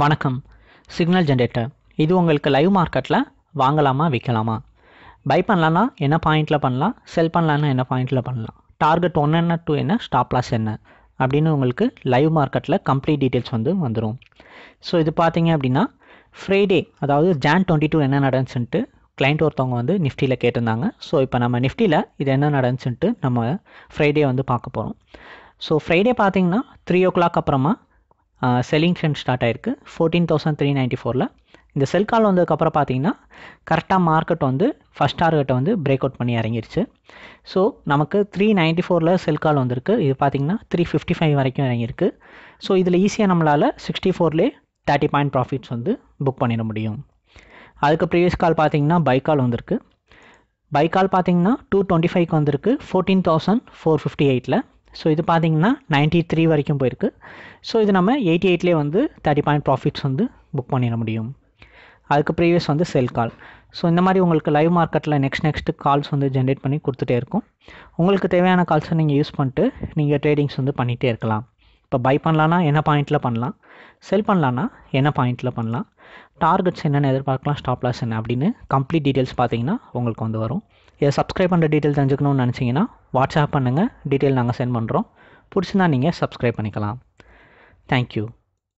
வணக்கம் signal generator இது உங்களுக்கு லைவ் மார்க்கெட்டில் வாங்கலாமா விற்கலாமா பை பண்ணலான்னா என்ன பாயிண்டில் பண்ணலாம் செல் பண்ணலான்னா என்ன பாயிண்டில் பண்ணலாம் டார்கெட் ஒன் என்ன டூ என்ன ஸ்டாப் லாஸ் என்ன அப்படின்னு உங்களுக்கு லைவ் மார்க்கெட்டில் கம்ப்ளீட் டீட்டெயில்ஸ் வந்து வந்துடும் ஸோ இது பார்த்தீங்க அப்படின்னா ஃப்ரைடே அதாவது ஜான் டுவெண்ட்டி டூ என்ன நடந்துச்சுன்ட்டு கிளைண்ட் ஒருத்தவங்க வந்து நிஃப்டியில் கேட்டிருந்தாங்க ஸோ இப்போ நம்ம நிஃப்டியில் இது என்ன நடந்துச்சுன்ட்டு நம்ம ஃப்ரைடே வந்து பார்க்க போகிறோம் ஸோ ஃப்ரைடே பார்த்தீங்கன்னா த்ரீ ஓ கிளாக் அப்புறமா செல்லிங் ட்ரெண்ட் ஸ்டார்ட் ஆயிருக்கு ஃபோர்டீன் தௌசண்ட் த்ரீ நைன்ட்டி ஃபோரில் இந்த செல் கால் வந்ததுக்கப்புறம் பார்த்தீங்கன்னா கரெக்டாக மார்க்கெட் வந்து ஃபஸ்ட் டார்கெட்டை வந்து பிரேக் அவுட் பண்ணி இறங்கிருச்சு ஸோ நமக்கு த்ரீ நைன்ட்டி ஃபோரில் செல் கால் வந்திருக்கு இது பார்த்திங்கன்னா த்ரீ ஃபிஃப்டி ஃபைவ் வரைக்கும் இறங்கியிருக்கு ஸோ இதில் ஈஸியாக நம்மளால் சிக்ஸ்டி ஃபோர்லேயே தேர்ட்டி பாயிண்ட் ப்ராஃபிட்ஸ் வந்து புக் பண்ணிட முடியும் அதுக்கு ப்ரீவியஸ் கால் பார்த்தீங்கன்னா பை கால் வந்திருக்கு பை கால் பார்த்தீங்கன்னா டூ டுவெண்ட்டி ஃபைவ்க்கு வந்திருக்கு ஃபோர்டீன் தௌசண்ட் ஃபோர் ஃபிஃப்டி எயிட்டில் ஸோ இது பார்த்தீங்கன்னா நைன்ட்டி த்ரீ வரைக்கும் போயிருக்கு ஸோ இது நம்ம எயிட்டி எயிட்லேயே வந்து தேர்ட்டி பாயிண்ட் ப்ராஃபிட்ஸ் வந்து புக் பண்ணிட முடியும் அதுக்கு ப்ரீவியஸ் வந்து செல் கால் ஸோ இந்த மாதிரி உங்களுக்கு லைவ் மார்க்கெட்டில் நெக்ஸ்ட் நெக்ஸ்ட்டு கால்ஸ் வந்து ஜென்ரேட் பண்ணி கொடுத்துட்டே இருக்கும் உங்களுக்கு தேவையான கால்ஸை நீங்கள் யூஸ் பண்ணிட்டு நீங்கள் ட்ரேடிங்ஸ் வந்து பண்ணிகிட்டே இருக்கலாம் இப்போ பை பண்ணலான்னா என்ன பாயிண்ட்டில் பண்ணலாம் செல் பண்ணலான்னா என்ன பாயிண்ட்டில் பண்ணலாம் டார்கெட்ஸ் என்னென்ன எதிர்பார்க்கலாம் ஸ்டாப் லாஸ் என்ன அப்படின்னு கம்ப்ளீட் டீட்டெயில்ஸ் பார்த்தீங்கன்னா உங்களுக்கு வந்து வரும் இதை சப்ஸ்கிரைப் பண்ணுற டீட்டெயில் தெரிஞ்சுக்கணும்னு நினச்சிங்கன்னா வாட்ஸ்அப் பண்ணுங்கள் டீட்டெயில் நாங்கள் சென்ட் பண்ணுறோம் பிடிச்சிருந்தா நீங்கள் சப்ஸ்கிரைப் பண்ணிக்கலாம் தேங்க்யூ